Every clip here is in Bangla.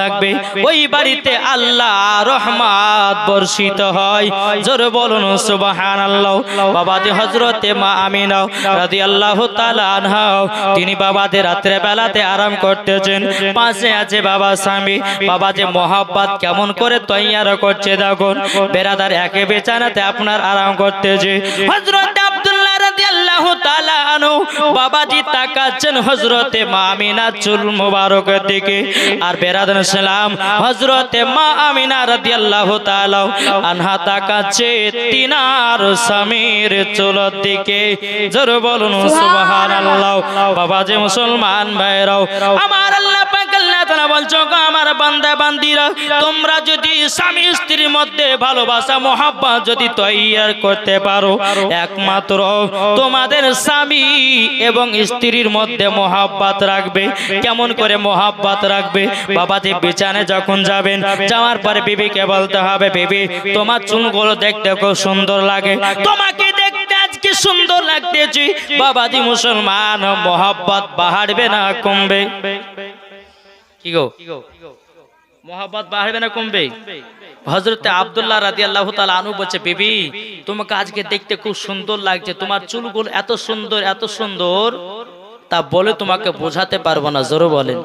থাকবে ওই বাড়িতে আল্লাহ রহমাত বর্ষিত হয় জোর বলুন সুবাহান আল্লাহ বাবাতে হজরতে মা আমিনা রাজি আল্লাহ তালাও তিনি বাবাতে রাত্রে বেলাতে আরাম করতেছেন পাশে আছে বাবা স্বামী বাবাতে মোহাব্বাত কেমন করে তৈয়ার করছে দেখুন বেড়াদার একে বেচানাতে আপনার আরাম করতেছে হজরত রাদিয়াল্লাহু বাবাজি তাকাচ্ছেন মা আমিনা চুল মুবারকের দিকে আর সালাম মা আমিনা আনহা তাকাচ্ছে তিনার স্বামীর চুলের দিকে জোর বলুন বাবাজি মুসলমান ভাইরাও আমার আল্লাহ আমার বান্দা বান্দিরা তোমরা যদি স্বামী স্ত্রীর মধ্যে ভালোবাসা মোহাব্বা যদি তৈয়ার করতে পারো একমাত্র তোমাদের স্বামী এবং স্ত্রীর মধ্যে মহাব্বাত রাখবে কেমন করে মহাব্বাত রাখবে বাবাজি বিছানে যখন যাবেন যাওয়ার পরে বিবিকে বলতে হবে বিবি তোমার চুলগুলো দেখতে খুব সুন্দর লাগে তোমাকে কি সুন্দর লাগতেছি বাবাজি মুসলমান মোহাব্বত বাহাড়বে না কমবে কি গো মহাব্বত বাড়বে না কমবে হজরতে আবদুল্লাহ রাজি আল্লাহ আনু বলছে বিবি তোমাকে আজকে দেখতে খুব সুন্দর লাগছে তোমার চুলগুলো এত সুন্দর এত সুন্দর তা বলে তোমাকে বোঝাতে পারবো না জোর বলেন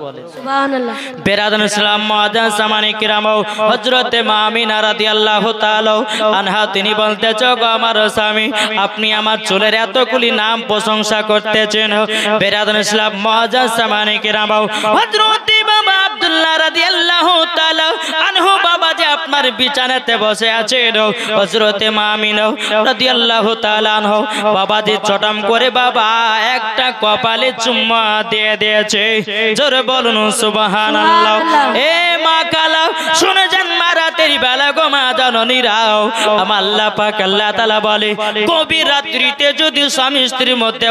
আপনি আমার চুলের এতগুলি নাম প্রশংসা করতেছেন বেরাদান ইসলাম bye আবদুল্লাহ রাদিয়াল্লাহু তাআলা আনহু বাবা যে আপনার বিছানাতে বসে আছেন মামিন বাবা যে চটাম করে বাবা একটা কপালে চুম্মা দিয়ে দিয়েছে জোরে বলুন এ মা কালা শুনে যান রাত্রিতে যদি স্বামী স্ত্রীর মধ্যে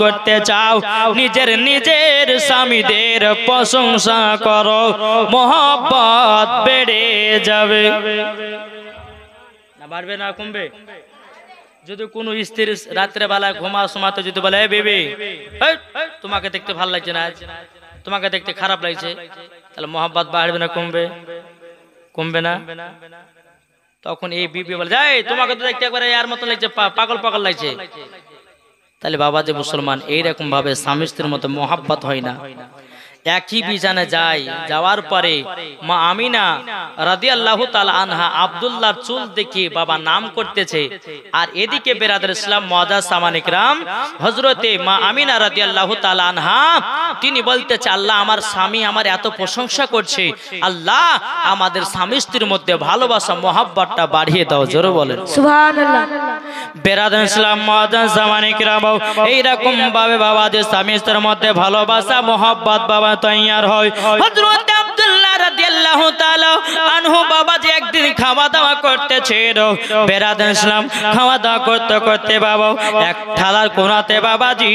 করতে চাও নিজের নিজের স্বামীদের প্রশংসা কর করো মোহাম্মত বেড়ে যাবে না বাড়বে না কমবে যদি কোনো স্ত্রী রাত্রেবেলা ঘুমা সোমাতে যদি বলে বেবি তোমাকে দেখতে ভালো লাগছে না তোমাকে দেখতে খারাপ লাগছে তাহলে মোহাম্মত বাড়বে না কমবে কমবে না তখন এই বিবি বলে যাই তোমাকে তো দেখতে একবারে আর মতো লাগছে পাগল পাগল লাগছে তাহলে বাবা যে মুসলমান এইরকম ভাবে স্বামী স্ত্রীর মতো মোহাব্বত হয় না একই বিছানে যাই যাওয়ার পরে মা আমিনা রাদি আল্লাহ আনহা আবদুল্লাহর চুল দেখে বাবা নাম করতেছে আর এদিকে বেরাদের ইসলাম মজা মহাজা সামানিকরাম হজরতে মা আমিনা রাদি আল্লাহ আনহা তিনি বলতেছে আল্লাহ আমার স্বামী আমার এত প্রশংসা করছে আল্লাহ আমাদের স্বামী স্ত্রীর মধ্যে ভালোবাসা মহাব্বারটা বাড়িয়ে দাও জোরে বলেন বেরাদার এইরকম ভাবে বাবাদের স্বামী স্ত্রীর মধ্যে ভালোবাসা মহাব্বত বাবা হওয়া তৈয়ার হয় আব্দুল্লাহ রাদিয়াল্লাহু তাআলা আনহু বাবা যে একদিন খাওয়া দাওয়া করতেছিল ইসলাম খাওয়া দাওয়া করতে করতে বাবা এক থালার বাবাজি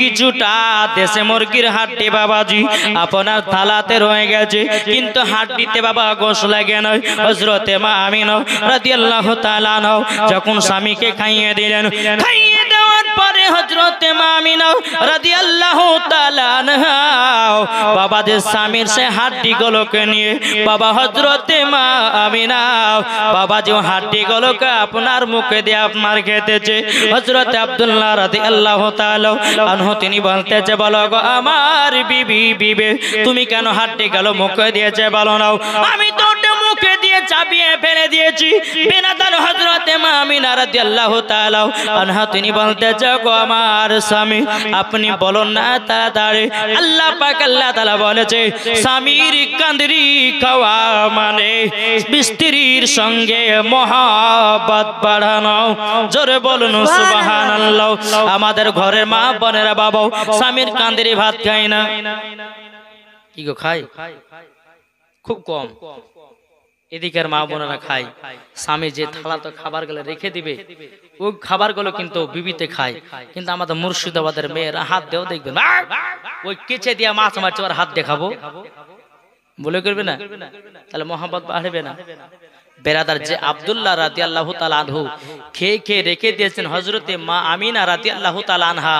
কিছুটা দেশে মুরগির হাড্ডি বাবাজি আপনার থালাতে রয়ে গেছে কিন্তু হাড্ডিতে বাবা গোশ লাগে নয় হযরতে মা আমিনা রাদিয়াল্লাহু তাআলা যখন স্বামীকে খাইয়ে দিলেন খাইয়ে পরে হজরত মামিনা রাজি আল্লাহ বাবাদের স্বামীর সে হাড্ডি গোলকে নিয়ে বাবা হজরতে মামিনা বাবা যে হাড্ডি গোলকে আপনার মুখে দিয়ে আপনার খেতেছে হজরত আবদুল্লাহ রাজি আল্লাহ আনহ তিনি বলতেছে বলো গো আমার বিবি বিবে তুমি কেন হাড্ডি গেল মুখে দিয়েছে বলো নাও আমি তো মুখে দিয়ে চাপিয়ে ফেলে দিয়েছি বেনাদার হজরতে মামিনা রাজি আল্লাহ আনহা তিনি বলতে গো আমার স্বামী আপনি বলুন না তাড়াতাড়ি আল্লাহ পাক আল্লাহ তালা বলেছে স্বামীর কান্দরি খাওয়া মানে স্ত্রীর সঙ্গে মহাবাদ বাড়ানো জোরে বলুন সুবাহান আমাদের ঘরের মা বোনেরা বাবাও স্বামীর কান্দরি ভাত খায় না কি গো খায় খুব কম এদিকের মা বোনেরা খায় স্বামী যে থালা তো খাবারগুলো রেখে দিবে ওই খাবারগুলো কিন্তু বিবিতে খায় কিন্তু আমাদের মুর্শিদাবাদের মেয়েরা হাত দেও দেখবে না ওই কেচে দিয়ে মাছ মারছে ওর হাত দেখাবো বলে করবে না তাহলে মোহাম্মদ বাড়বে না বেরাদার যে আবদুল্লাহ রাতি আল্লাহ তালানহু খেয়ে খেয়ে রেখে দিয়েছেন হজরতে মা আমিনা রাতি আল্লাহ তালানহা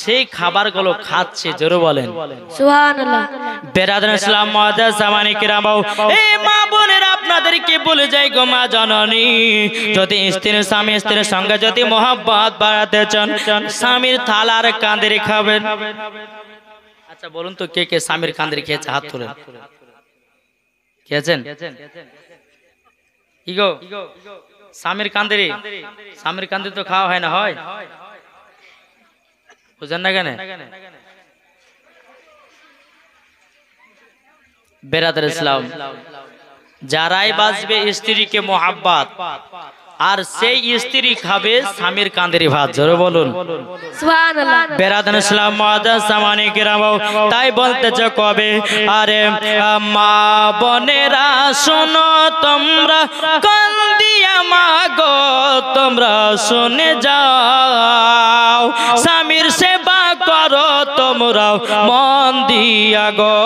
সেই খাবারগুলো খাচ্ছে জোরে বলেন ইসলাম বলে যদি স্বামী সঙ্গে যদি স্বামীর খাবেন আচ্ছা বলুন তো কে কে স্বামীর কাঁদের খেয়েছে হাত তুলেন খেয়েছেন ইগো স্বামীর কান্দে রে স্বামীর কান্দে তো খাওয়া হয় না হয় বুঝেন না কেন বেরাদ ইসলাম যারাই বাঁচবে স্ত্রীকে মোহাব্বাত আর সেই স্ত্রী খাবে স্বামীর কাঁদের ভাত জোরে বলুন তাই বলতে কবে আরে মা বনেরা শোনো তোমরা কান্দিয়া মা গো তোমরা শুনে যাও স্বামীর সে করো তোমরা মন দিয়া গো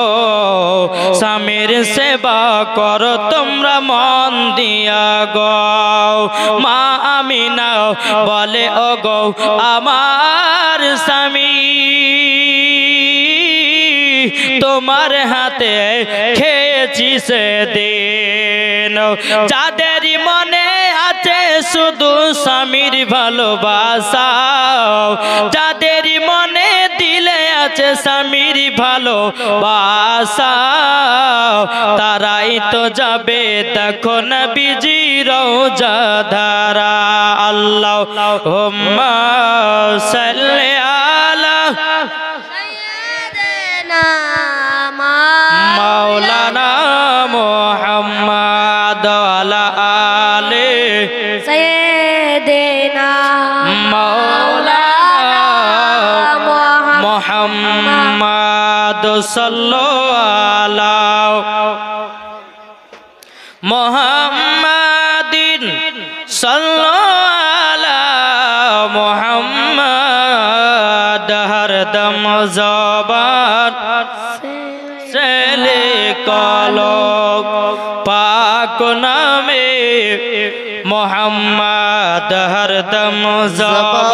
স্বামীর সেবা করো তোমরা মন দিয়া গো মা আমি নাও বলে ও গো আমার স্বামী তোমার হাতে খেয়েছি সে দিন যা শুধু স্বামীর ভালোবাসাও যাদের মনে দিলে আছে স্বামীর ভালোবাসাও তারাই তো যাবে দেখো না বিজির ধারা আল্লাহ হোম্মা সাল্লে সাল্লো আলাও মোহাম্মাদিন সাল্লো আলা মোহাম্মদ হরদম জবান সেলে কলক পাক নামে মোহাম্মদ হরদম জবান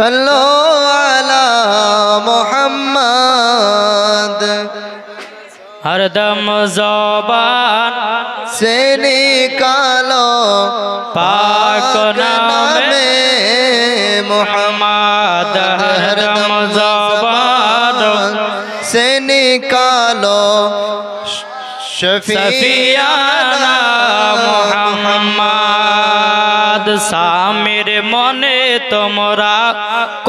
صلو علی محمد ہر دم زبال سے نکالو پاک نام محمد محماد ہردم زباد سنی کالو شفیع জীবনে তোমরা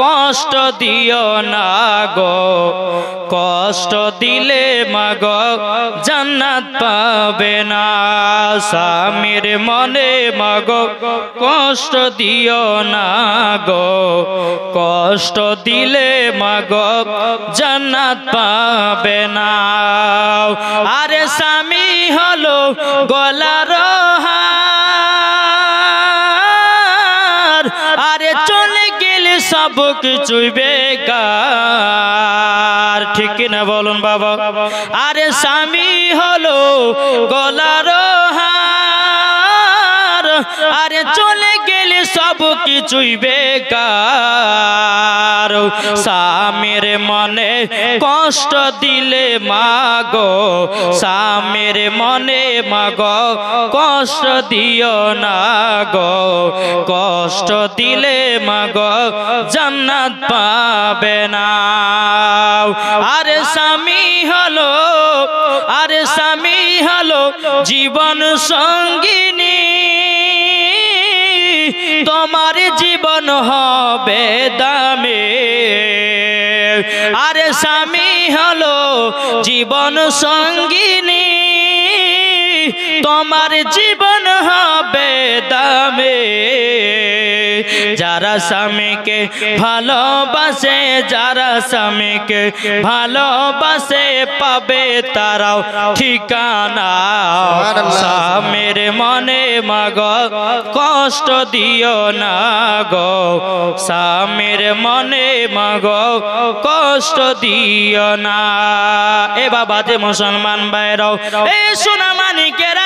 কষ্ট দিও না গো কষ্ট দিলে মাগ জান্নাত পাবে না স্বামীর মনে মাগ কষ্ট দিও না গো কষ্ট দিলে মাগ জান্নাত পাবে না আরে স্বামী হলো গলার সব কিছুই বেকার ঠিক না বলুন বাবা আরে স্বামী হলো গলারও আর চলে গেলে সব কিছুই বেকার স্বামীর মনে কষ্ট দিলে মাগো স্বামীর মনে মাগো কষ্ট দিও না গো কষ্ট দিলে মাগো জান্নাত পাবে না আরে স্বামী হলো আরে স্বামী হলো জীবন সঙ্গিনী তোমার জীবন হবে দামে আর স্বামী হলো জীবন সঙ্গিনী তোমার জীবন হবে বেদামে যারা স্বামীকে ভালোবাসে যারা স্বামীকে ভালোবাসে পাবে তারাও ঠিকানা স্বামীর মনে মাগ কষ্ট দিও না গ স্বামীর মনে মাগ কষ্ট দিও না এ বাবা যে মুসলমান বাইরও এ সোনা মানিকেরা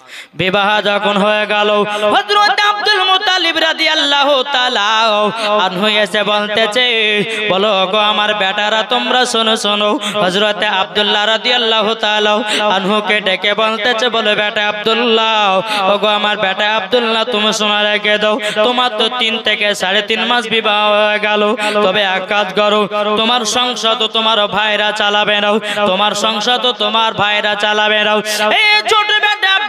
বিবাহ যখন হয়ে গেল আব্দুল মুতালিব বলতেছে বলো গো আমার বেটারা তোমরা শোনো শোনো আনহুকে ডেকে বলতেছে বলো বেটা আমার বেটা তুমি শোনা রেখে দাও তোমার তো তিন থেকে সাড়ে তিন মাস বিবাহ হয়ে গেল তবে এক কাজ করো তোমার সংসদ তোমার ভাইরা চালাবে নাও তোমার সংসদ তোমার ভাইরা চালাবে নাও এই ছোট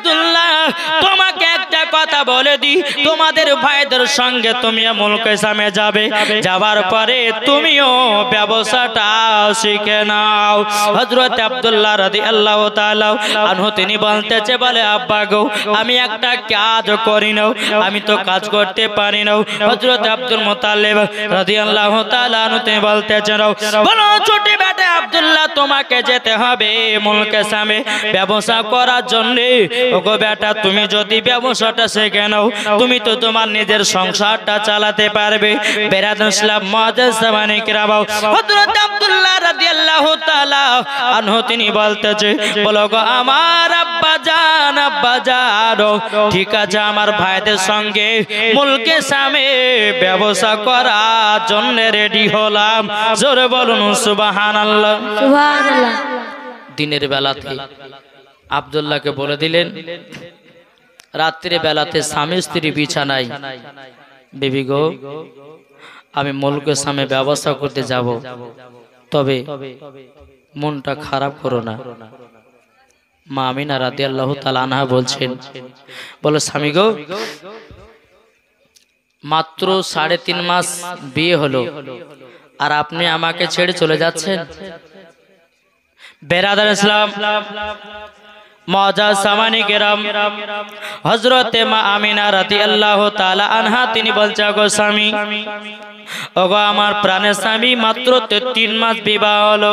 আব্দুল্লাহ তোমাকে একটা কথা বলে দি তোমাদের ভাইদের সঙ্গে তুমি আমল কেসামে যাবে যাবার পরে তুমিও ব্যবসাটা শিখে নাও হজরত আব্দুল্লাহ রাদি আল্লাহ আনহু তিনি বলতেছে বলে আব্বা গো আমি একটা কাজ করি নাও আমি তো কাজ করতে পারি নাও হজরত আব্দুল মোতালেব রাদি আল্লাহ তালু তিনি বলতেছে নাও বলো ছোটি বেটে আব্দুল্লাহ তোমাকে যেতে হবে মুলকে সামে ব্যবসা করার জন্যে ওগো বেটা তুমি যদি ব্যবসাটা শেখে নাও তুমি তো তোমার নিজের সংসারটা চালাতে পারবে তিনি বলতেছে বলো গো আমার আব্বা জান আব্বা জান ঠিক আছে আমার ভাইদের সঙ্গে মুলকে সামে ব্যবসা করার জন্য রেডি হলাম জোরে বলুন সুবহানাল্লাহ সুবহানাল্লাহ দিনের থেকে আবদুল্লাহকে বলে দিলেন রাত্রি বেলাতে স্বামী স্ত্রী বিছানায় বিবি গো আমি মলকের সামনে ব্যবস্থা করতে যাব তবে মনটা খারাপ করো না মা আমিনা রাতে আল্লাহ আনহা বলছেন বলো স্বামী গো মাত্র সাড়ে তিন মাস বিয়ে হলো আর আপনি আমাকে ছেড়ে চলে যাচ্ছেন বেরাদার ইসলাম মজা সামানি কেরাম হজরতে মা আমিনা রাতি আল্লাহ তালা আনহা তিনি বলছে গো স্বামী ওগো আমার প্রাণের স্বামী মাত্র তিন মাস বিবাহ হলো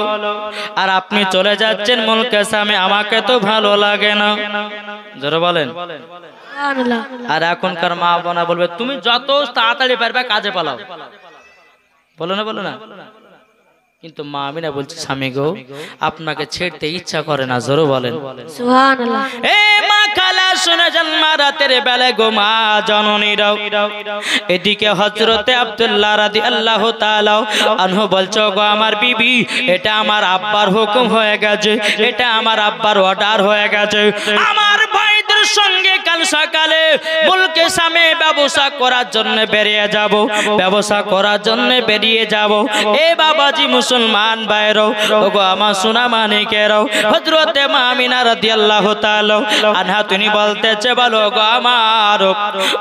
আর আপনি চলে যাচ্ছেন কে স্বামী আমাকে তো ভালো লাগে না জোরে বলেন আর এখনকার মা বোনা বলবে তুমি যত তাড়াতাড়ি পারবে কাজে পালাও বলো না বলো না কিন্তু মা আমিনা বলছে স্বামী গো আপনাকে ছেড়তে ইচ্ছা করে না জোরো বলেন এদিকে হজরতে আব্দুল্লাহ বলছো গো আমার বিবি এটা আমার আব্বার হুকুম হয়ে গেছে এটা আমার আব্বার হয়ে গেছে আমার ভাইদের সঙ্গে সকালে মুলকে সামে ব্যবসা করার জন্য বেরিয়ে যাব ব্যবসা করার জন্য বেরিয়ে যাব এ বাবাজি মুসলমান বাইরও ওগো আমার সোনা মানিকেরও হজরতে মামিনা রাদিয়াল্লাহ তাআলা আনহা তুমি বলতেছে বলো ওগো আমার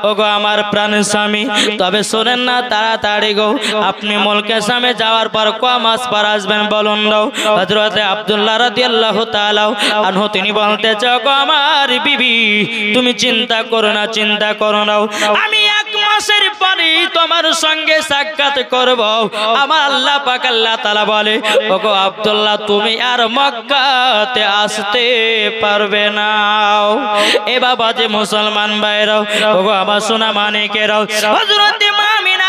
ওগো আমার প্রাণ স্বামী তবে শোনেন না তাড়াতাড়ি গো আপনি মুলকে সামে যাওয়ার পর ক মাস পর আসবেন বলুন দাও হজরতে আব্দুল্লাহ রাদিয়াল্লাহ তাআলা আনহু তিনি বলতেছে ওগো আমার বিবি তুমি চিন্তা করো না চিন্তা করো না আমি এক মাসের পরে তোমার সঙ্গে সাক্ষাৎ করব আমার আল্লাহ পাক আল্লাহ তাআলা বলে ওগো আব্দুল্লাহ তুমি আর মক্কাতে আসতে পারবে না এ বাবা যে মুসলমান ভাইরাও ওগো আমার সোনা মানিকেরাও হযরত ইমামিনা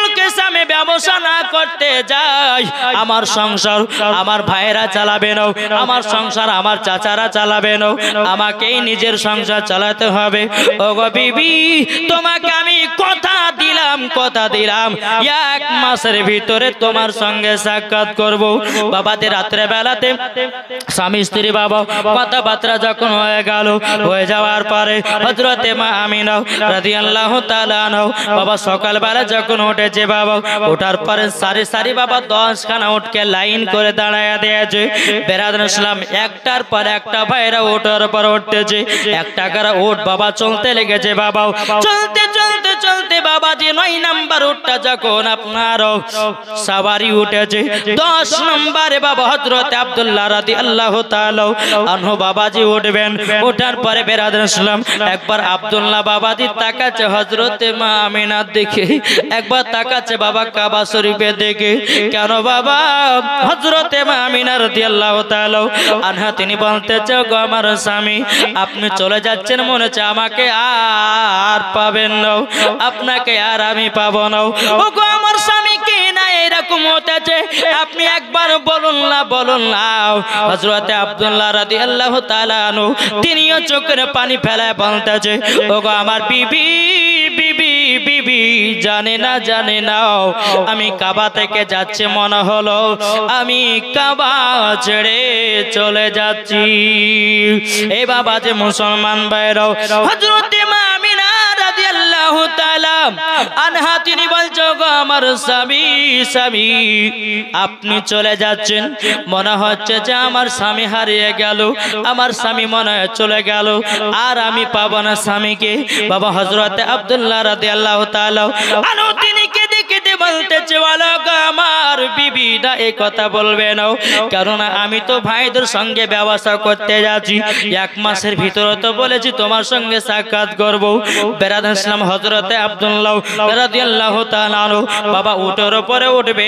মুকেশ আমি ব্যবসা না করতে যাই আমার সংসার আমার ভাইয়েরা চালাবে না আমার সংসার আমার চাচারা চালাবে না আমাকেই নিজের সংসার চালাতে হবে বিবি তোমাকে আমি কথা দিলাম কথা দিলাম এক মাসের ভিতরে তোমার সঙ্গে সাক্ষাৎ করব বাবাতে রাত্রে বেলাতে স্বামী স্ত্রী বাবা কথাবার্তা যখন হয়ে গেল হয়ে যাওয়ার পরে হজরতে মা আমিনাও রাদিয়াল্লাহু তালা নাও বাবা সকালবেলা যখন উঠেছে উঠছে বাবা ওঠার পরে সারি সারি বাবা দশ খানা উঠকে লাইন করে দাঁড়ায় দিয়েছে বেরাদন ইসলাম একটার পর একটা ভাইরা ওঠার পর উঠতেছে একটা করে ওট বাবা চলতে লেগেছে বাবা চলতে চলতে চলতে বাবা যে নয় নাম্বার উঠটা যখন আপনার সাবারি উঠেছে দশ নম্বরে বাবা হজরত আবদুল্লাহ রাদি আল্লাহ আনহ বাবাজি উঠবেন ওঠার পরে বেরাদন ইসলাম একবার আবদুল্লাহ বাবাজি তাকাচ্ছে হজরতে মা আমিনার দিকে একবার তাক কাছে বাবা কাবা শরীফে দেখে কেন বাবা হজরতে মামিনার দিয়াল্লাহ তাল আনহা তিনি বলতে চাও গো আমার স্বামী আপনি চলে যাচ্ছেন মনে হচ্ছে আমাকে আর পাবেন না আপনাকে আর আমি পাব না ও গো আমার স্বামী কি না এরকম হতেছে আপনি একবার বলুন না বলুন না হজরতে আবদুল্লাহ রাদি আল্লাহ তালানু তিনিও চোখের পানি ফেলায় বলতেছে ও গো আমার বিবি বিবি জানে না জানে নাও আমি কাবা থেকে যাচ্ছে মনে হলো আমি কাবা ছেড়ে চলে যাচ্ছি এ বাবা যে মুসলমান বাইরাও হজরত মা আমিনা রাদিয়াল্লাহু তাআলা আনহা তিনি বলছো গো আমার স্বামী স্বামী আপনি চলে যাচ্ছেন মনে হচ্ছে যে আমার স্বামী হারিয়ে গেল আমার স্বামী মনে হয় চলে গেল আর আমি পাবো না স্বামীকে বাবা হজরত আবদুল্লাহ রাতে আল্লাহ তালাও তিনি উঠেছে আমার বিবিটা কথা বলবে কারণ আমি তো ভাইদের সঙ্গে করতে যাচ্ছি এক মাসের ভিতরে তো বলেছি তোমার সঙ্গে সাক্ষাৎ করবো হজরতে বাবা উঠোর উঠবে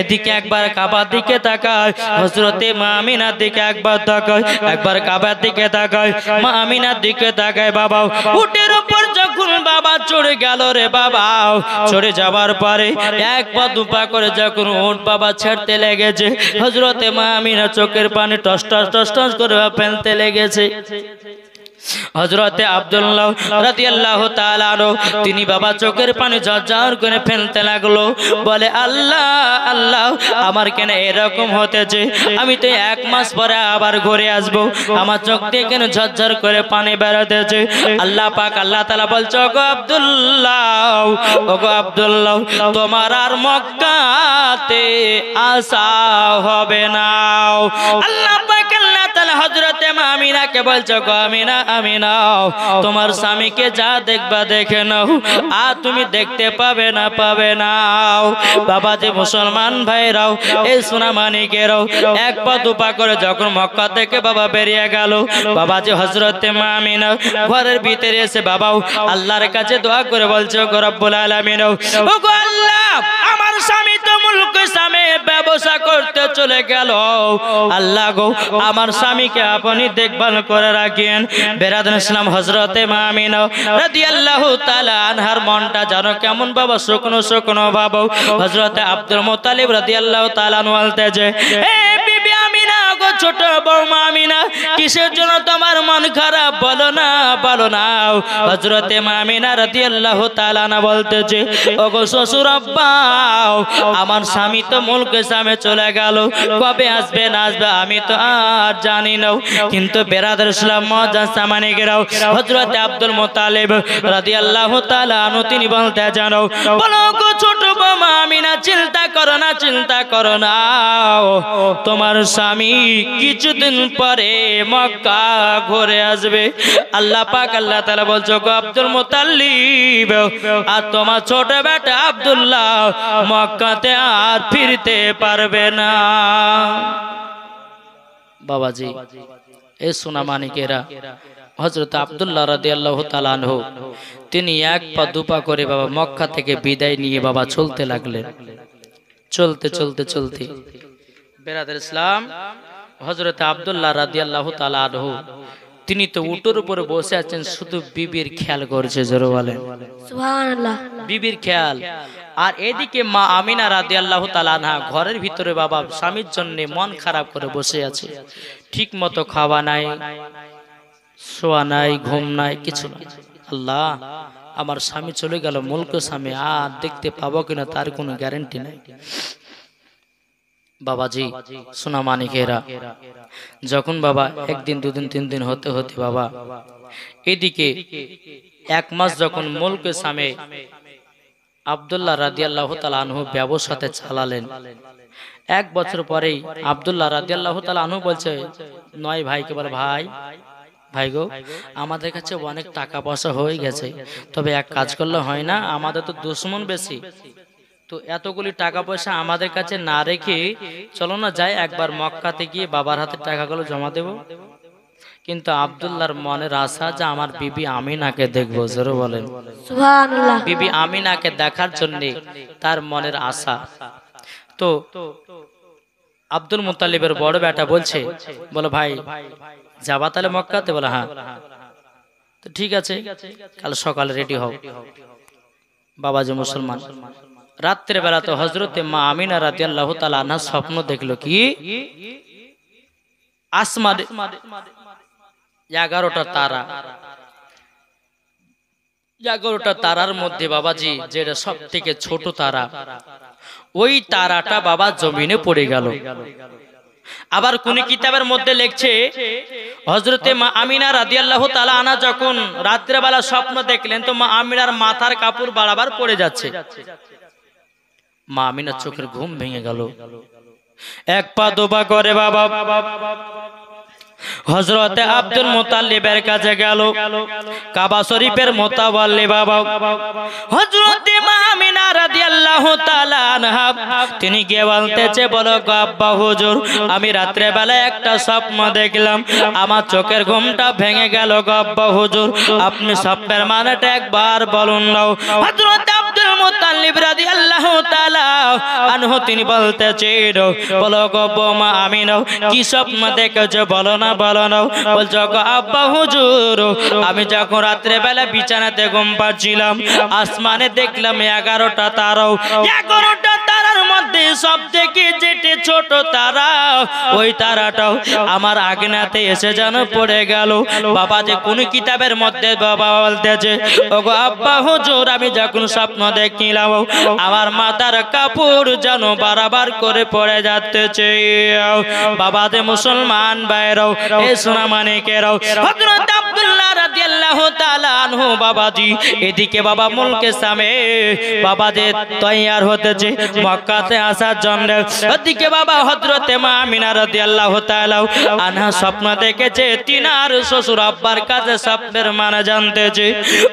এদিকে একবার কাবার দিকে তাকায় হজরতে মা আমিনার দিকে একবার তাকায় একবার কাবার দিকে তাকায় মা আমিনার দিকে তাকায় বাবা উঠের ওপর যখন বাবা চড়ে গেল রে বাবা চড়ে যাবার পরে এক পা দুপা করে যখন উঠ বাবা ছাড়তে লেগেছে হজরতে মা আমিনা চোখের পানি টস টস টস টস করে ফেলতে লেগেছে হজরতে আব্দুল্লাহ আল্লাহ তিনি বাবা চোখের পানি করে ফেলতে লাগলো বলে আল্লাহ আল্লাহ আমার কেন এরকম হতেছে আমি তো এক মাস পরে আবার ঘুরে আসব আমার চোখ দিয়ে কেন ঝরঝর করে পানি বেরোতেছে আল্লাহ পাক আল্লাহ তালা বলছে ওগো আবদুল্লাহ ওগো আবদুল্লাহ তোমার আর মক্কাতে আসা হবে না আল্লাহ তালা হজরত আমিনাকে বলছো গো আমিনা আমিনা তোমার স্বামীকে যা দেখবা দেখে নাও আর তুমি দেখতে পাবে না পাবে নাও বাবা যে মুসলমান ভাইরাও এই সোনামানিকেরাও এক পা দুপা করে যখন মক্কা থেকে বাবা বেরিয়ে গেল বাবা যে হজরত আমিনা ঘরের ভিতরে এসে বাবাও আল্লাহর কাছে দোয়া করে বলছো গো রব্বুল আলামিন ও গো আল্লাহ আমার স্বামী তো মুলক স্বামী ব্যবসা করতে চলে গেল আল্লাহ গো আমার স্বামী স্বামীকে আপনি দেখভাল করে রাখেন বেরাদুল ইসলাম হজরতে মামিন রাদিয়াল্লাহু তাআলা আনহার মনটা জানো কেমন বাবা শুকনো শুকনো বাবু হজরতে আব্দুল মুতালিব রাদিয়াল্লাহু তাআলা আনওয়ালতে যে গো ছোট বৌমা আমিনা কিসের জন্য তোমার মন খারাপ বলো না বলো না হজরতে মামিনা রাতি আল্লাহ তালানা বলতেছে ও গো শ্বশুর আব্বাও আমার স্বামী তো মুলকে সামে চলে গেল কবে আসবে না আসবে আমি তো আর জানি না কিন্তু বেরাদার ছিলাম মজা সামানে গেরাও হজরতে আব্দুল মোতালেব রাতি আল্লাহ তালানু তিনি বলতে জানো বলো গো ছোট মা চিন্তা করো না চিন্তা করো না তোমার স্বামী কিছুদিন পরে মক্কা ঘুরে আসবে আল্লাহ পাক আল্লাহ তাআলা বলছো গো আব্দুল মুতাল্লিব আর তোমার ছোট বেটা আব্দুল্লাহ মক্কাতে আর ফিরতে পারবে না বাবাজি এ সোনা মানিকেরা হজরত আবদুল্লাহ রাদি আল্লাহ তালানহ তিনি এক পা দুপা করে বাবা মক্কা থেকে বিদায় নিয়ে বাবা চলতে লাগলেন চলতে চলতে চলতে বেরাদের ইসলাম হজরত আবদুল্লাহ রাদি আল্লাহ তালানহ তিনি তো উটোর উপরে বসে আছেন শুধু বিবির খেয়াল করছে জরোয়ালে বলে বিবির খেয়াল আর এদিকে মা আমিনা রাদি আল্লাহ তালানহা ঘরের ভিতরে বাবা স্বামীর জন্য মন খারাপ করে বসে আছে ঠিক মতো খাওয়া নাই শোয়া নাই ঘুম নাই কিছু নাই আল্লাহ আমার স্বামী চলে গেল মূলক স্বামী আর দেখতে পাবো কিনা তার কোনো গ্যারেন্টি নাই বাবাজি সোনা মানিকেরা যখন বাবা একদিন দুদিন তিন দিন হতে হতে বাবা এদিকে এক মাস যখন মূলক স্বামী আবদুল্লাহ রাদিয়াল্লাহ আনহু ব্যবসাতে চালালেন এক বছর পরেই আবদুল্লাহ রাদিয়াল্লাহ আনহু বলছে নয় ভাইকে বলে ভাই ভাই গো আমাদের কাছে অনেক টাকা পয়সা হয়ে গেছে তবে এক কাজ করলে হয় না আমাদের তো দুশ্মন বেশি তো এতগুলি টাকা পয়সা আমাদের কাছে না রেখে চলো না যাই একবার মক্কাতে গিয়ে বাবার হাতে টাকাগুলো জমা দেব কিন্তু আবদুল্লাহর মনের আশা যে আমার বিবি আমিনাকে দেখবো জোরে বলেন বিবি আমিনাকে দেখার জন্য তার মনের আশা তো আব্দুল মুতালিবের বড় বেটা বলছে বলো ভাই যাবা তাহলে মক্কাতে বলে হ্যাঁ তো ঠিক আছে কাল সকালে রেডি হও বাবা যে মুসলমান রাত্রে বেলা তো হজরতে মা আমিনা রাতে আল্লাহ তালা স্বপ্ন দেখলো কি আসমার এগারোটা তারা এগারোটা তারার মধ্যে বাবাজি যেটা সব থেকে ছোট তারা ওই তারাটা বাবা জমিনে পড়ে গেল আবার কোন কিতাবের মধ্যে লেখছে হজরতে মা আমিনা আল্লাহ তালা আনা যখন রাত্রেবেলা স্বপ্ন দেখলেন তো মা আমিনার মাথার কাপড় বারাবার পড়ে যাচ্ছে মা আমিনার চোখের ঘুম ভেঙে গেল এক পা দোবা করে বাবা হজরতে আব্দুল মোতালিবের কাছে গেল কাবা শরীফের মোতাবাল্লি বাবা হজরতে মামিনা রাদিয়াল্লাহু তাআলা তিনি গিয়ে বলতেছে বলো গাব্বা হুজুর আমি রাত্রে বেলায় একটা স্বপ্ন দেখলাম আমার চোখের ঘুমটা ভেঙে গেল গাব্বা হুজুর আপনি স্বপ্নের মানেটা একবার বলুন নাও হযরত আব্দুল মুতাল্লিব রাদিয়াল্লাহু তাআলা আনহু তিনি বলতেছে বলো গব্বা আমি নাও কি স্বপ্ন দেখেছো বলো না বলো বলো বলছ আব্বা হুজুর আমি যখন রাত্রেবেলা বিছানাতে পাচ্ছিলাম আসমানে দেখলাম এগারোটা তারাও এগারোটা তারার মধ্যে সব থেকে যেটি ছোট তারা ওই তারাটাও আমার আগনাতে এসে যেন পড়ে গেল বাবা যে কোন কিতাবের মধ্যে বাবা বলতেছে আব্বা হুজুর আমি যখন স্বপ্ন দেখিলাম আমার মাতার কাপড় যেন বারাবার করে পড়ে যাচ্ছে বাবাতে মুসলমান বাইরাও সোনা মানে কেরাও হযরত আব্দুল্লাহ রাদিয়াল্লাহু তাআলা আনহু বাবাজি এদিকে বাবা মুলকে সামে তৈয়ার হতেছে মক্কাতে আসার জন্য বাবা রাদিয়াল্লাহু তাআলা আনহা স্বপ্ন দেখেছে তিনার শ্বশুর আব্বার কাছে স্বপ্নের মানে জানতেছে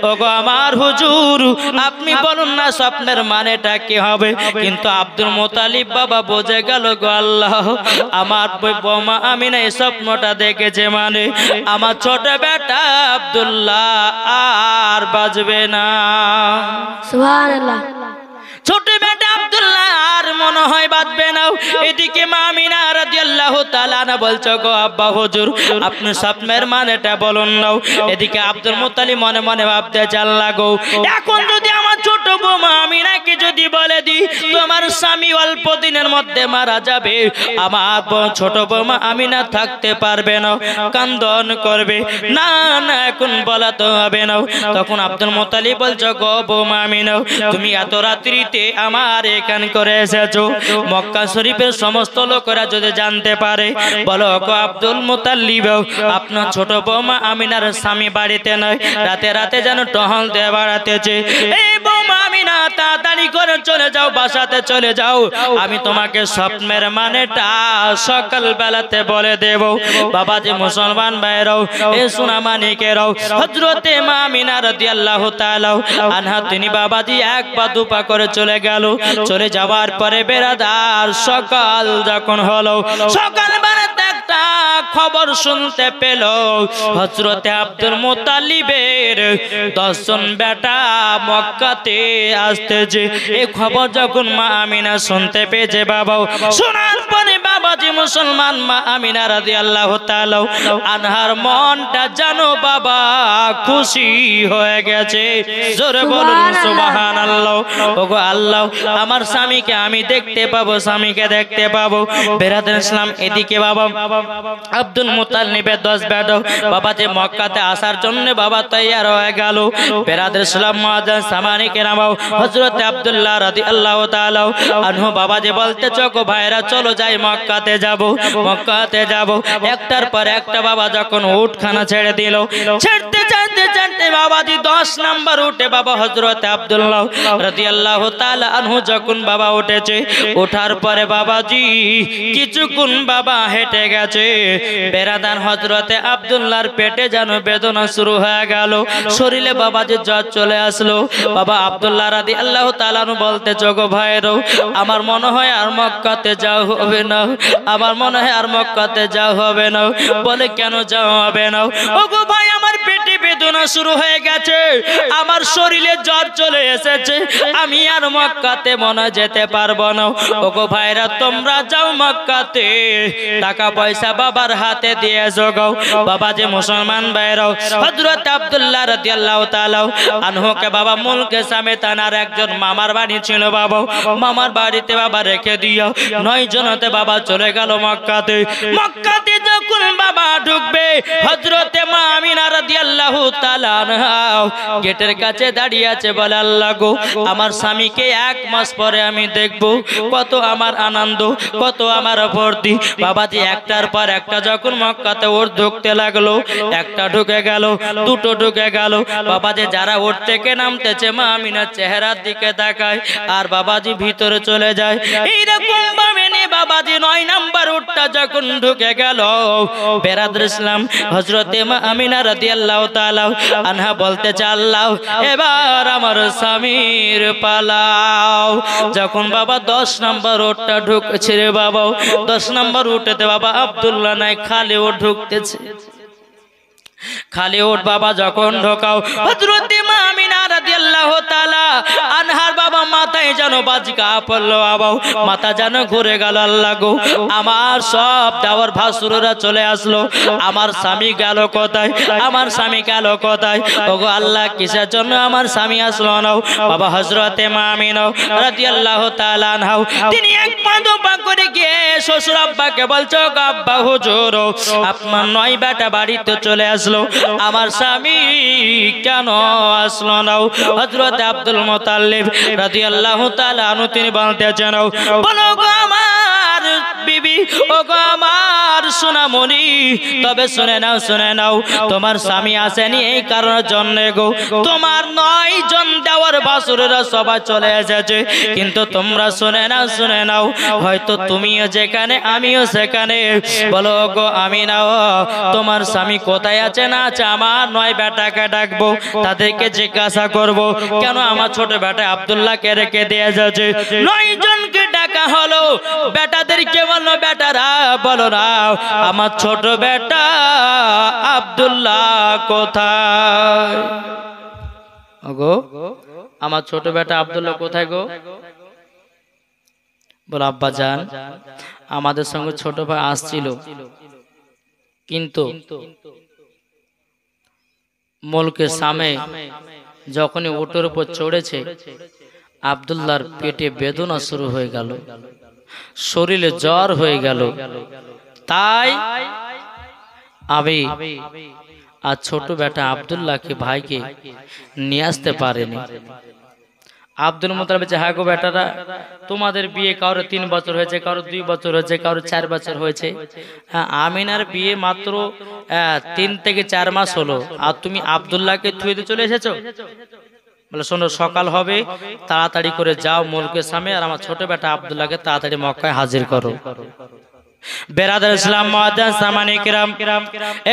ওগো আমার হুজুর আপনি বলুন না স্বপ্নের মানেটা কি হবে কিন্তু আব্দুল মোতালিব বাবা বোঝে গেল গো আল্লাহ আমার বৌমা আমিনা এই স্বপ্নটা দেখ থেকেছে মানে আমার ছোট বেটা আবদুল্লাহ আর বাজবে না সুবহানাল্লাহ ছোট বেটা আব্দুল্লাহ আর মনে হয় বাঁচবে না এদিকে মামিনা রাদিয়াল্লাহু তাআলা না বলছো গো আব্বা হুজুর আপনি স্বপ্নের মানেটা বলুন নাও এদিকে আব্দুল মুত্তালিব মনে মনে ভাবতে চাল লাগো এখন যদি আমার ছোট বৌমা আমিনাকে যদি বলে দিই তোমার স্বামী অল্প দিনের মধ্যে মারা যাবে আমার ছোট বৌমা আমিনা থাকতে পারবে না কান্দন করবে না না এখন বলা তো হবে না তখন আব্দুল মোতালি বলছো গো বৌমা আমিনা তুমি এত রাত্রিতে মিটে আমার এখান করে এসেছো মক্কা শরীফের সমস্ত লোকেরা যদি জানতে পারে বলো আব্দুল মুতাল্লিব আপনার ছোট বৌমা আমিনার স্বামী বাড়িতে নয় রাতে রাতে যেন টহল দিয়ে বাড়াতেছে এই বৌমা আমিনা তাড়াতাড়ি করে চলে যাও বাসাতে চলে যাও আমি তোমাকে স্বপ্নের মানেটা সকাল বেলাতে বলে দেব বাবা যে মুসলমান ভাইরাও এ সোনা মানিকেরাও হজরতে মা আমিনা রাদিয়াল্লাহু তাআলা আনহা তিনি বাবাজি এক বা দুপা করে চলে চলে গেল চলে যাওয়ার পরে বেরাদার সকাল যখন হলো সকাল খবর শুনতে পেল হজরতে আব্দুল মোতালিবের দশজন বেটা মক্কাতে আসতেছে এ খবর যখন মা আমিনা শুনতে পেয়েছে বাবা শোনার পর মুসলমান মা আমিনা রাজি আল্লাহ আনহার মনটা জানো বাবা খুশি হয়ে গেছে জোরে বলুন আল্লাহ আমার স্বামীকে আমি দেখতে পাবো স্বামীকে দেখতে পাবো বেরাদের ইসলাম এদিকে বাবা আব্দুল মোতাল নিবে দশ বেদ বাবা যে মক্কাতে আসার জন্য বাবা তৈয়ার হয়ে গেল বেরাদের ইসলাম মহাজান সামানিকে নামাও হজরত আবদুল্লাহ রাজি আল্লাহ তালাও বাবা যে বলতে চকো ভাইরা চলো যাই মক্কাতে যাব মক্কাতে যাব একটার পর একটা বাবা যখন উঠখানা ছেড়ে দিল ছেড়তে চাইতে ছেড়তে বাবাজি দশ নাম্বার উঠে বাবা হজরত আব্দুল্লাহ রাদিয়াল্লাহ তাআলা আনহু যখন বাবা উঠেছে ওঠার পরে বাবাজি কিছুক্ষণ বাবা হেঁটে গেছে বেরাদান হজরতে আবদুল্লাহর পেটে যেন বেদনা শুরু হয়ে গেল শরীরে বাবাজি জ্বর চলে আসলো বাবা আবদুল্লাহ রাদি আল্লাহ তালানু বলতে চোখ ভাইরও আমার মনে হয় আর মক্কাতে যাও হবে না আমার মনে হয় আর মক্কাতে যাওয়া হবে না বলে কেন যাওয়া হবে না ওগো ভাই আমার শুরু হয়ে গেছে আমার শরীরে জ্বর চলে এসেছে আমি আর মক্কাতে মনে যেতে পারবো না ওগো ভাইরা তোমরা যাও মক্কাতে টাকা পয়সা বাবার হাতে দিয়ে জগাও বাবা যে মুসলমান ভাইরাও হজরত আবদুল্লাহ রাদিয়াল্লাহু তাআলা আনহুকে বাবা মুলকে সামে তানার একজন মামার বাড়ি ছিল বাবা মামার বাড়িতে বাবা রেখে দিও নয় জনতে বাবা চলে গেল মক্কাতে মক্কাতে যখন বাবা ঢুকবে হজরতে মা আমিনা রাদিয়াল্লাহু তাআলা গেটের কাছে দাঁড়িয়ে আছে বলে আল্লাহ গো আমার স্বামীকে এক মাস পরে আমি দেখব কত আমার আনন্দ কত আমার বাবা যে একটার পর একটা যখন মক্কাতে ওর ঢুকতে লাগলো একটা ঢুকে গেল দুটো ঢুকে গেল বাবা যে যারা ওর থেকে নামতেছে মা আমিনার চেহারার দিকে তাকায় আর বাবাজি ভিতরে চলে যায় এইরকম ভাবে নিয়ে বাবাজি নয় নাম্বার উঠটা যখন ঢুকে গেল বেরাদ ইসলাম হজরতে মা আমিনা রাদিয়াল্লাহু তাআলা আনহা বলতে চাল্লাও এবার আমার স্বামীর পালাও যখন বাবা দশ নম্বর ওটটা ঢুকছে রে বাবা দশ নম্বর উঠেতে বাবা আবদুল্লা নাই খালে ও ঢুকতেছে খালি ওট বাবা যখন ঢোকাও হজরত ইমামিনা আনহার বাবা মাথায় যেন বাজিকা পড়লো আবাও মাথা যেন ঘুরে গেল আল্লাহ গো আমার সব দেওয়ার ভাসুররা চলে আসলো আমার স্বামী গেল কোথায় আমার স্বামী গেল কোথায় ওগো আল্লাহ কিসের জন্য আমার স্বামী আসলো নাও বাবা হজরতে মামি নাও রাতি আল্লাহ তালানহাও তিনি এক পা করে গিয়ে শ্বশুর আব্বাকে বলছো আব্বা হুজুর আপনার নয় বেটা বাড়িতে চলে আসলো আমার স্বামী কেন আসলো নাও হজরত হজরত আব্দুল মুতাল্লিব রাজি আল্লাহ আনহু তিনি বানতে জানাও বলো গো আমার বিবি ও গো আমার তবে শুনে নাও শুনে নাও তোমার স্বামী আসেনি এই কারণে জন্মে গো তোমার নয় জন দেওয়ার বাসুরেরা সবাই চলে এসেছে কিন্তু তোমরা শুনে নাও শুনে নাও হয়তো তুমিও যেখানে আমিও সেখানে বলো গো আমি নাও তোমার স্বামী কোথায় আছে না আছে আমার নয় বেটাকে ডাকবো তাদেরকে জিজ্ঞাসা করবো কেন আমার ছোট বেটা কে রেখে দেয়া যাচ্ছে নয় জনকে ডাকা হলো কে বললো বেটারা বলো না আমার ছোট বেটা আবদুল্লাহ কোথায় গো আমার ছোট বেটা আবদুল্লাহ কোথায় গো বল আব্বা যান আমাদের সঙ্গে ছোট ভাই আসছিল কিন্তু মুলকে সামে যখনই উটের উপর চড়েছে আবদুল্লার পেটে বেদনা শুরু হয়ে গেল শরীরে জ্বর হয়ে গেল তাই আমি আর ছোট বেটা আবদুল্লাহকে ভাইকে নিয়ে আসতে পারেনি আব্দুল মোতালেব বলছে হ্যাঁ গো বেটারা তোমাদের বিয়ে কারো তিন বছর হয়েছে কারো দুই বছর হয়েছে কারো চার বছর হয়েছে হ্যাঁ, আমিনার বিয়ে মাত্র তিন থেকে চার মাস হলো আর তুমি আবদুল্লাহকে থুয়েতে চলে এসেছো বলে শোনো সকাল হবে তাড়াতাড়ি করে যাও মলকে সামনে আর আমার ছোট বেটা আবদুল্লাহকে তাড়াতাড়ি মক্কায় হাজির করো ইসলাম কিরাম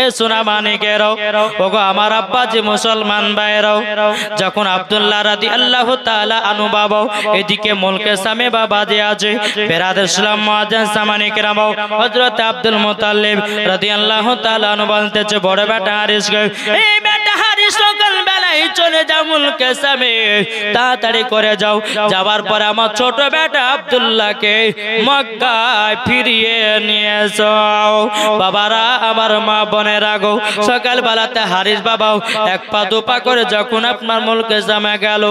এ সোনা মানি ওগো আমার আব্বা যে মুসলমান যখন রাদি আল্লাহ এদিকে সামে বাবা আছে ইসলাম কিরাম আব্দুল রাদি আল্লাহ বড় বেটা হারিস বেটা হারিস তাড়াতাড়ি করে যাও যাবার পরে আমার ছোট বেটা কে মক্কায় ফিরিয়ে নিয়ে বাবারা আমার মা বোনের আগো হারিস বাবাও এক পা দুপা করে যখন আপনার মুলকে গেল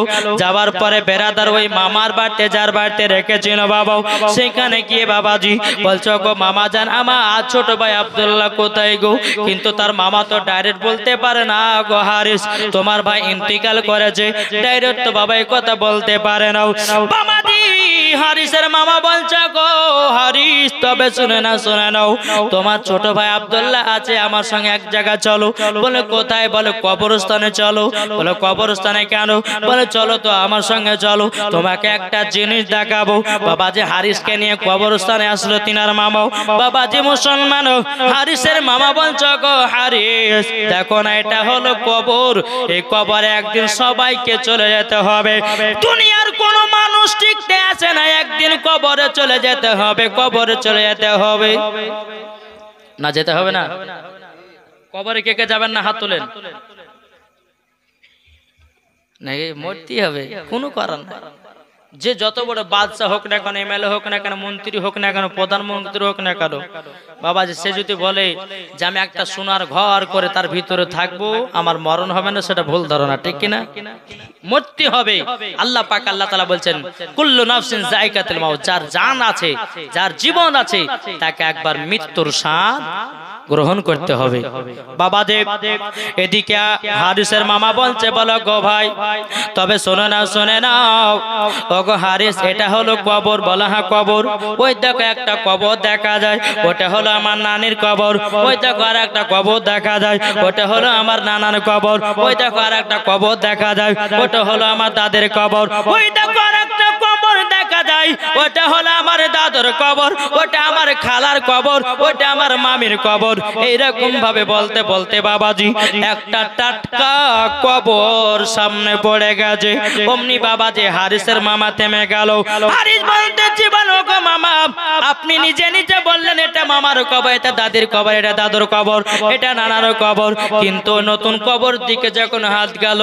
যাওয়ার পরে বেড়াদার ওই মামার বাড়িতে যার বাড়িতে রেখেছিল বাবাও সেখানে গিয়ে বাবাজি বলছো গো মামা যান আমার আজ ছোট ভাই আবদুল্লাহ কোথায় গো কিন্তু তার মামা তো ডাইরেক্ট বলতে পারে না গো হারিস তোমার ভাই ইন্তিকাল করেছে ডাইরেক্ট তো বাবা কথা বলতে পারে না হারিসের মামা বলছে গো হারিস তবে শুনে শুনে না শুনে নাও তোমার ছোট ভাই আবদুল্লাহ আছে আমার সঙ্গে এক জায়গা চলো বলে কোথায় বলে কবরস্থানে চলো বলে কবরস্থানে কেন বলে চলো তো আমার সঙ্গে চলো তোমাকে একটা জিনিস দেখাবো বাবা যে হারিসকে নিয়ে কবরস্থানে আসলো তিনার মামাও বাবা যে মুসলমান হারিসের মামা বলছ গো হারিস দেখো না এটা হলো কবর এই কবরে একদিন সবাইকে চলে যেতে হবে দুনিয়ার কোনো মানুষ টিকতে আসে না একদিন কবরে চলে যেতে হবে কবরে চলে যেতে হবে হবে না যেতে হবে না কবরে কে কে যাবেন না হাত তোলেন নাকি মরতেই হবে কোনো কারণ না যে যত বড় বাদশাহ হোক না কেন এমএলএ হোক না কেন মন্ত্রী হোক না কেন প্রধানমন্ত্রী হোক না কেন বাবা যে সে যদি বলে যে আমি একটা সোনার ঘর করে তার ভিতরে থাকবো আমার মরণ হবে না সেটা ভুল ধারণা ঠিক কিনা মরতে হবে আল্লাহ পাক আল্লাহ তালা বলছেন কুল্লু নাফসিন জায়গাতেল মাও যার জান আছে যার জীবন আছে তাকে একবার মৃত্যুর স্বাদ গ্রহণ করতে হবে বাবা দেব এদিকে হাদিসের মামা বলছে বলো গো ভাই তবে শোনো না শোনে ও ওগো হারিস এটা হলো কবর বলা হা কবর ওই দেখো একটা কবর দেখা যায় ওটা হলো আমার নানির কবর ওই দেখো আর একটা কবর দেখা যায় ওটা হলো আমার নানার কবর ওই দেখো আর একটা কবর দেখা যায় ওটা হলো আমার দাদের কবর ওই দেখো আর একটা কবর দেখা যায় ওটা হলো আমার দাদর কবর ওটা আমার খালার কবর ওটা আমার মামির কবর এইরকম ভাবে বলতে বলতে বাবাজি একটা টাটকা কবর সামনে পড়ে গেছে অমনি বাবাজি হারিসের মামা থেমে গেল হারিস বলতেছি বলো গো মামা আপনি নিজে নিজে বললেন এটা মামার কবর এটা দাদির কবর এটা দাদুর কবর এটা নানার কবর কিন্তু নতুন কবর দিকে যখন হাত গেল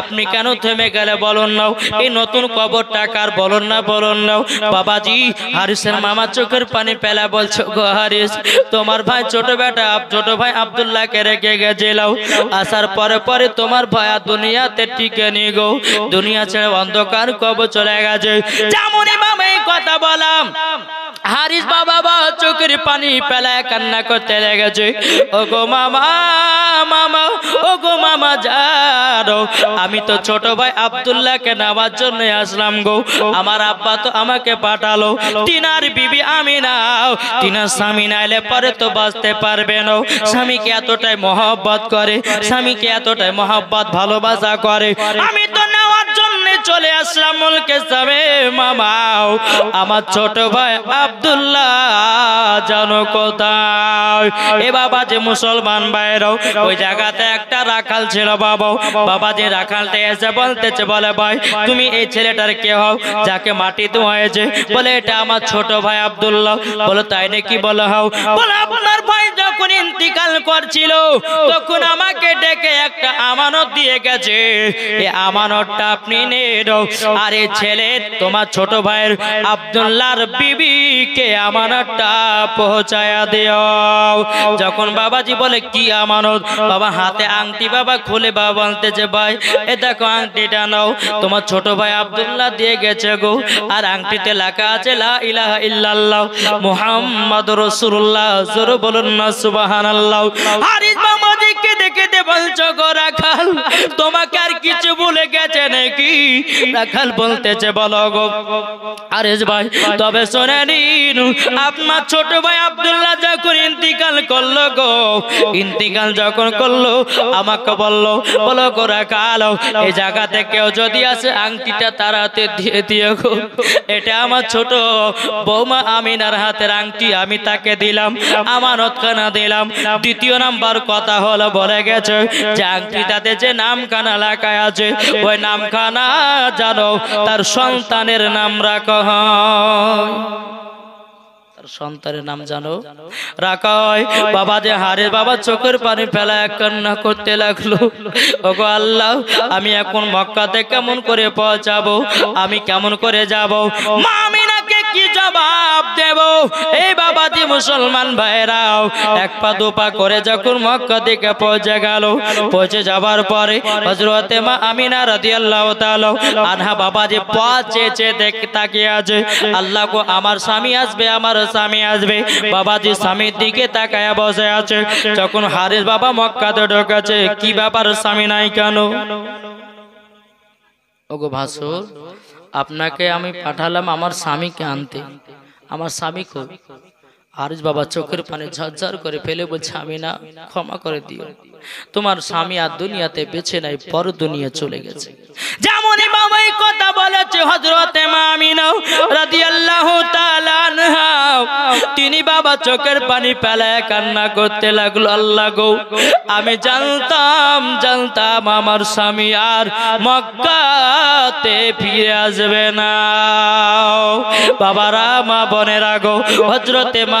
আপনি কেন থেমে গেলে বলুন নাও এই নতুন কবরটা কার বলুন না বলুন নাও বাবাজি হারিসের মামা চোখের পানি পেলা বলছো গো হারিস তোমার ভাই ছোট বেটা ছোট ভাই আবদুল্লাহকে রেখে গেছিলাম আসার পরে পরে তোমার ভায়া দুনিয়াতে টিকে নিয়ে গো দুনিয়া ছেড়ে অন্ধকার কবর চলে গেল গেছে যেমন ইমামে কথা বলাম হারিস বাবা বা চোখের পানি পেলায় কান্না করতে লেগেছে ও গো মামা মামা ও গো মামা যারো আমি তো ছোট ভাই আবদুল্লাহকে নেওয়ার জন্য আসলাম গো আমার আব্বা তো আমাকে পাঠালো তিনার বিবি আমি নাও তিনার স্বামী না এলে পরে তো বাঁচতে পারবে না স্বামীকে এতটাই মহব্বত করে স্বামীকে এতটাই মহব্বত ভালোবাসা করে আমি চলে আসলাম মামাও আমার ছোট ভাই আবদুল্লাহ জানো কোথায় এ বাবা যে মুসলমান ভাইরাও ওই জায়গাতে একটা রাখাল ছিল বাবা বাবা যে রাখালটা এসে বলতেছে বলে ভাই তুমি এই ছেলেটার কে হও যাকে মাটি তো হয়েছে বলে এটা আমার ছোট ভাই আব্দুল্লাহ বলো তাই নাকি বলো হও বলে আপনার ভাই যখন ইন্তিকাল করছিল তখন আমাকে ডেকে একটা আমানত দিয়ে গেছে এই আমানতটা আপনি নে আরে ছেলে তোমার ছোট ভাইয়ের আবদুল্লার আবদুল্লাহর বিবিকে আমানতটা পৌঁছায়া দেও যখন বাবাজি বলে কি আমানত বাবা হাতে আংটি বাবা খুলে বাবা বলতেছে ভাই এ দেখো আংটিটা নাও তোমার ছোট ভাই আবদুল্লাহ দিয়ে গেছে গো আর আংটিতে লেখা আছে লা ইলাহা ইল্লাল্লাহ মুহাম্মদ রাসূলুল্লাহ জোরে বলুন না সুবহানাল্লাহ হারিস বাবাজিকে দেখে দে বলছো গো রাখাল তোমাকে আর কিছু ভুলে গেছে নাকি রাখাল বলতেছে বলো গো আরেজ ভাই তবে শোনে নিন আপনার ছোট ভাই আব্দুল্লাহ যখন ইন্তিকাল করলো গো ইন্তিকাল যখন করলো আমাকে বললো বলো গো রাখাল এই জায়গাতে কেউ যদি আসে আংটিটা তার হাতে দিয়ে দিয়ে গো এটা আমার ছোট বৌমা আমিনার হাতের আংটি আমি তাকে দিলাম আমার খানা দিলাম দ্বিতীয় নাম্বার কথা হলো বলে গেছে যে আংটিটাতে যে নামখানা লাগায় আছে ওই নামখানা তার সন্তানের নাম রাখা সন্তানের নাম জানো রাখা হয় বাবা যে হারে বাবা চোখের পানি ফেলা এক কান্না করতে লাগলো ওগো আল্লাহ আমি এখন মক্কাতে কেমন করে পৌঁছাবো আমি কেমন করে যাবো মা তাকে কি জবাব দেব এই বাবাদি মুসলমান ভাইরাও এক পা দু পা করে যখন মক্কা দিকে পৌঁছে গেল পৌঁছে যাবার পরে হজরতে মা আমিনা রাদিয়াল্লাহু তাআলা আনহা বাবাজি পথ চেয়ে দেখ তাকিয়ে আছে আল্লাহ গো আমার স্বামী আসবে আমার স্বামী আসবে বাবাজি স্বামীর দিকে তাকায় বসে আছে যখন হারিস বাবা মক্কাতে ঢোকাছে কি ব্যাপার স্বামী নাই কেন ওগো ভাসুর আপনাকে আমি পাঠালাম আমার স্বামীকে আনতে আমার স্বামী কই আরজ বাবা চোখের পানে ঝরঝর করে ফেলে বলছে আমি না ক্ষমা করে দিও তোমার স্বামী আর দুনিয়াতে বেছে নাই পর দুনিয়া চলে গেছে যেমন বাবা এই কথা বলেছে হজরতে মামিনাও রাদিয়াল্লাহু তাআলা আনহা তিনি বাবা চোখের পানি পেলায় কান্না করতে লাগলো আল্লাহ গো আমি জানতাম জানতাম আমার স্বামী আর মক্কাতে ফিরে আসবে না বাবারা মা বোনেরা গো হজরতে মা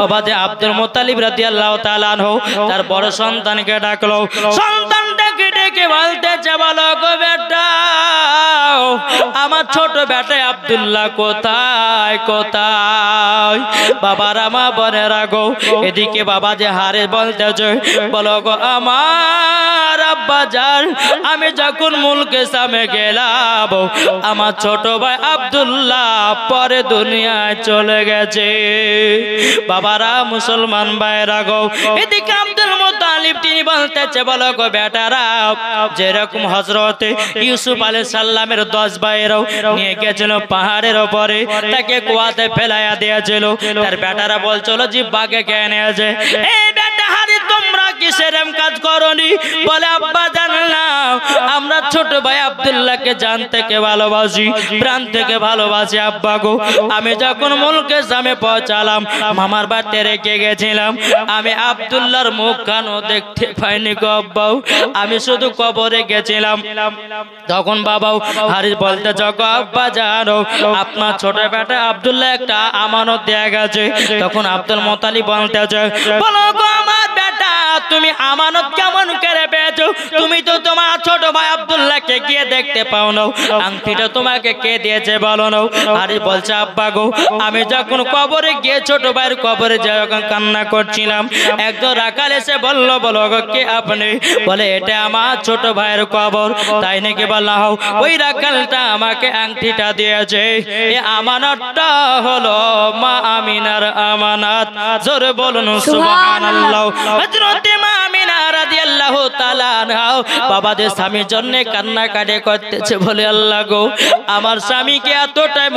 বাবা যে আব্দুল মোতালিব রাতি আল্লাহ তালান হোক তার বড় সন্তানকে ডাকলো সন্তান ডেকে বলতেছে বলো বেটা আমার ছোট বেটা আবদুল্লাহ কোথায় কোথায় বাবার আমা বনে রাগো এদিকে বাবা যে হারে বলতে বলো আমার আব্বা যার আমি যখন মুলকে সামে গেলাম আমার ছোট ভাই আবদুল্লাহ পরে দুনিয়ায় চলে গেছে বাবারা মুসলমান ভাইরা গো এদিকে আব্দুল মুতালিব তিনি বলতেছে বলো গো বেটারা যেরকম হজরত ইউসুফ আলী সাল্লামের দশ ভাইয়েরাও নিয়ে গেছিল পাহাড়ের ওপরে তাকে কুয়াতে ফেলাইয়া ছিল তার বেটারা বলছিল যে বাঘে কে নিয়েছে এই কিসের কাজ করনি বলে আব্বা জানলাম আমরা ছোট ভাই আব্দুল্লাহকে জান থেকে ভালোবাসি প্রাণ থেকে ভালোবাসি আব্বা গো আমি যখন মুলকে সামে পৌঁছালাম মামার বাড়িতে রেখে গেছিলাম আমি আব্দুল্লার মুখ কানও দেখতে পাইনি গো আব্বাও আমি শুধু কবরে গেছিলাম তখন বাবাও হারিস বলতে যখন আব্বা জানো আপনার ছোট বেটা আব্দুল্লাহ একটা আমানত দেয়া গেছে তখন আব্দুল মোতালি বলতে যায় বলো গো আমার বেটা তুমি আমানত কেমন করে পেয়েছো তুমি তো তোমার ছোট ভাই আব্দুল্লাহকে গিয়ে দেখতে পাও নাও আংটিটা তোমাকে কে দিয়েছে বলো নাও আরে বলছে আব্বা গো আমি যখন কবরে গিয়ে ছোট ভাইয়ের কবরে যখন কান্না করছিলাম একজন রাকাল এসে বললো বলো গো কে আপনি বলে এটা আমার ছোট ভাইয়ের কবর তাই নাকি বলা হও ওই রাকালটা আমাকে আংটিটা দিয়েছে এ আমানতটা হলো মা আমিনার আমানত জোরে বলুন সুবহানাল্লাহ হযরত de আল্লাহ বাবাদের স্বামীর জন্য করতেছে বলে আল্লাহ গো আমার স্বামীকে এতটাই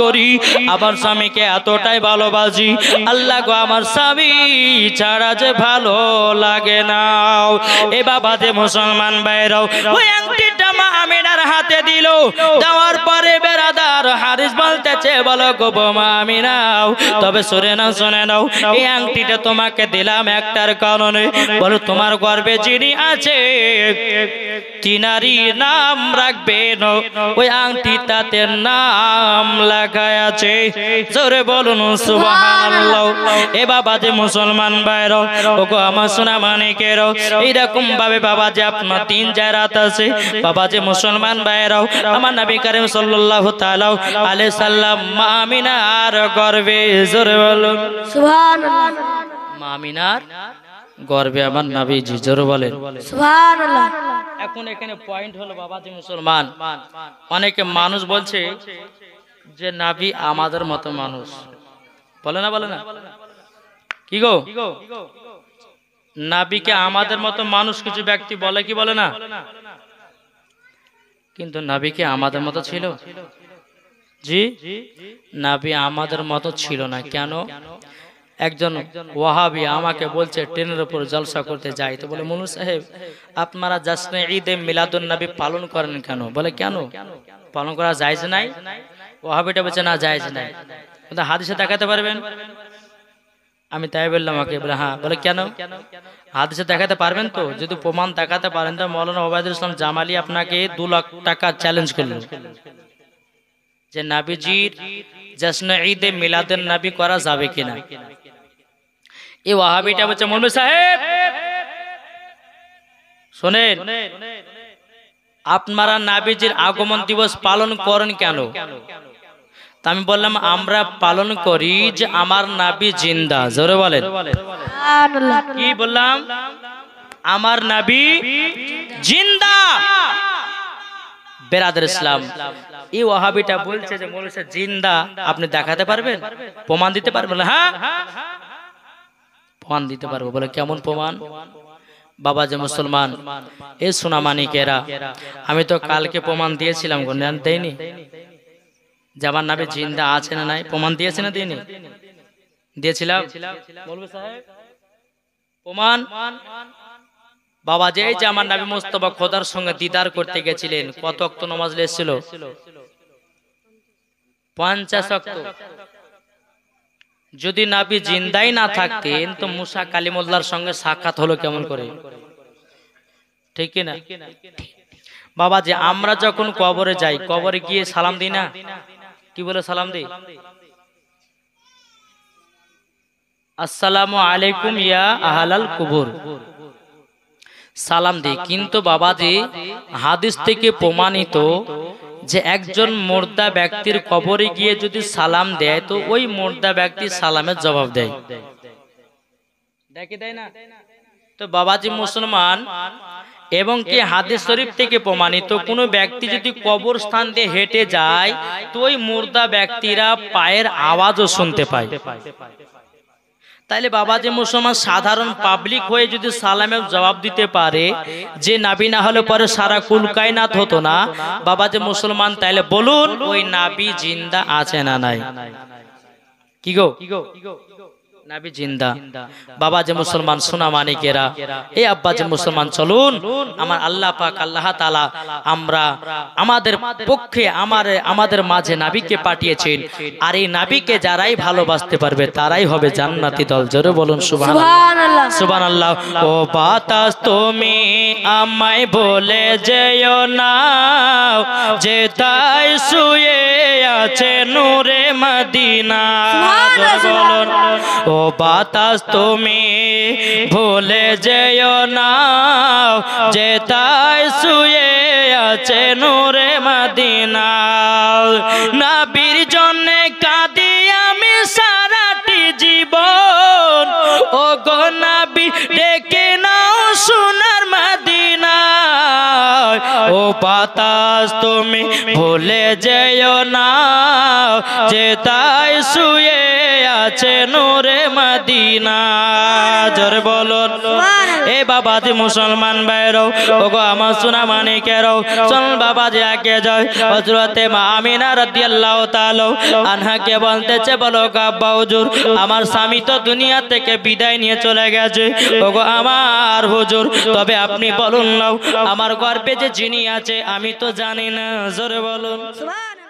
করি আমার স্বামীকে এতটাই ভালোবাসি আল্লাহ গো আমার স্বামী ছাড়া যে ভালো লাগে না এ মুসলমান আংটিটা মা আমিনার হাতে দিল দেওয়ার পরে বেরাদার হারিস বলতেছে বলো গো বোমা আমি নাও তবে সরে না শুনে নাও এই আংটিটা তোমাকে দিলাম একটার কারণে বলো তোমার গর্বে রবে যিনি আছে কিনারির নাম রাখবেন ওই আংটি তাতে নাম লাগায় আছে জোরে বলুন সুবহানাল্লাহ এ বাবা যে মুসলমান ভাইর ওগো আমার সোনা মানিকের এইরকম ভাবে বাবা যে আপনার তিন চার রাত আছে বাবা যে মুসলমান ভাইরাও আমার নবী কারিম সাল্লাল্লাহু তাআলা আলাইহি সাল্লাম মামিনার গর্বে জোরে বলুন সুবহানাল্লাহ মামিনার গর্বে আমার নাবি জিজর বলেন এখন এখানে পয়েন্ট হলো বাবা যে মুসলমান অনেকে মানুষ বলছে যে নাবি আমাদের মতো মানুষ বলে না বলে না কি গো নাবিকে আমাদের মতো মানুষ কিছু ব্যক্তি বলে কি বলে না কিন্তু নাবিকে আমাদের মতো ছিল জি নাবি আমাদের মতো ছিল না কেন একজন ওয়াহাবি আমাকে বলছে ট্রেনের উপর জলসা করতে যাই তো বলে মনু সাহেব আপনারা জাসনে ঈদে মিলাদুল নবী পালন করেন কেন বলে কেন পালন করা যায়জ নাই ওয়াহাবিটা বলছে না যায় নাই কিন্তু হাদিসে দেখাতে পারবেন আমি তাই বললাম আমাকে বলে হ্যাঁ বলে কেন হাদিসে দেখাতে পারবেন তো যদি প্রমাণ দেখাতে পারেন তো মৌলানা ওবায়দুল ইসলাম জামালি আপনাকে দু লাখ টাকা চ্যালেঞ্জ করলেন যে নাবিজির জাসনে ঈদে মিলাদের নাবি করা যাবে কিনা এ ওয়াহাবিটা বলছে মৌলবী সাহেব শোনেন আপনারা নাবিজির আগমন দিবস পালন করেন কেন আমি বললাম আমরা পালন করি যে আমার নাবি জিন্দা জোরে বলেন কি বললাম আমার নাবি জিন্দা বেরাদের ইসলাম এই ওয়াহাবিটা বলছে যে জিন্দা আপনি দেখাতে পারবেন প্রমাণ দিতে পারবেন হ্যাঁ প্রমাণ দিতে পারবো বলে কেমন প্রমাণ বাবা যে মুসলমান এ সোনামানিকেরা আমি তো কালকে প্রমাণ দিয়েছিলাম দেয়নি যে আমার নামে জিন্দা আছে না নাই প্রমাণ দিয়েছে না দিইনি দিয়েছিলাম প্রমাণ বাবা যে যে আমার নাবি মোস্তফা খোদার সঙ্গে দিদার করতে গেছিলেন কত অক্ত নমাজ লেছিল পঞ্চাশ অক্ত যদি নাবি জিন্দাই না থাকতেন তো মুসা কালিমুল্লার সঙ্গে সাক্ষাৎ হলো কেমন করে ঠিক না বাবা যে আমরা যখন কবরে যাই কবরে গিয়ে সালাম দিই না কি বলে সালাম দিই আসসালামু আলাইকুম ইয়া আহলাল কুবুর সালাম দিই কিন্তু বাবাজি হাদিস থেকে প্রমাণিত যে একজন মোর্দা ব্যক্তির কবরে গিয়ে যদি সালাম দেয় তো ওই মোর্দা ব্যক্তি সালামের জবাব দেয় তো বাবাজি মুসলমান এবং কি হাদিস শরীফ থেকে প্রমাণিত কোনো ব্যক্তি যদি কবর স্থান দিয়ে হেঁটে যায় তো ওই মুর্দা ব্যক্তিরা পায়ের আওয়াজও শুনতে পায় তাহলে বাবা যে মুসলমান সাধারণ পাবলিক হয়ে যদি সালামের জবাব দিতে পারে যে নাবি না হলে পরে সারা না হতো না বাবা যে মুসলমান তাহলে বলুন ওই নাবি জিন্দা আছে না নাই কি গো বাবা যে মুসলমান সোনা মানিকেরা এই আব্বা যে মুসলমান চলুন আমার আল্লাহ পাক আল্লাহ তালা আমরা আমাদের পক্ষে আমার আমাদের মাঝে নাবিকে পাঠিয়েছেন আর এই নাবিকে যারাই ভালোবাসতে পারবে তারাই হবে জান্নাতি দল জোরে বলুন সুবান সুবান আল্লাহ ও বাতাস তুমি আমায় বলে যেও না যে তাই শুয়ে আছে নূরে মদিনা বলুন ও বাতাস তুমি ভুলে যেও না যে তাই শুয়ে আছে নূরে মাদিনা না বীর জন্যে কাঁদ তুমি ভুলে যেও না যে তাই শুয়ে আছে নূরে মদিনা জোরে বলো এ বাবা যে মুসলমান ভাইরাও ওগো আমার সোনা মানিকেরাও চল বাবা যে আগে যায় হজরতে মা আমিনা রাদিয়াল্লাহু তাআলা আনহাকে বলতেছে বলো গাব্বা হুজুর আমার স্বামী তো দুনিয়া থেকে বিদায় নিয়ে চলে গেছে ওগো আমার হুজুর তবে আপনি বলুন নাও আমার গর্বে যে যিনি আছে আমি তো জানি না জোরে বলুন সুবহান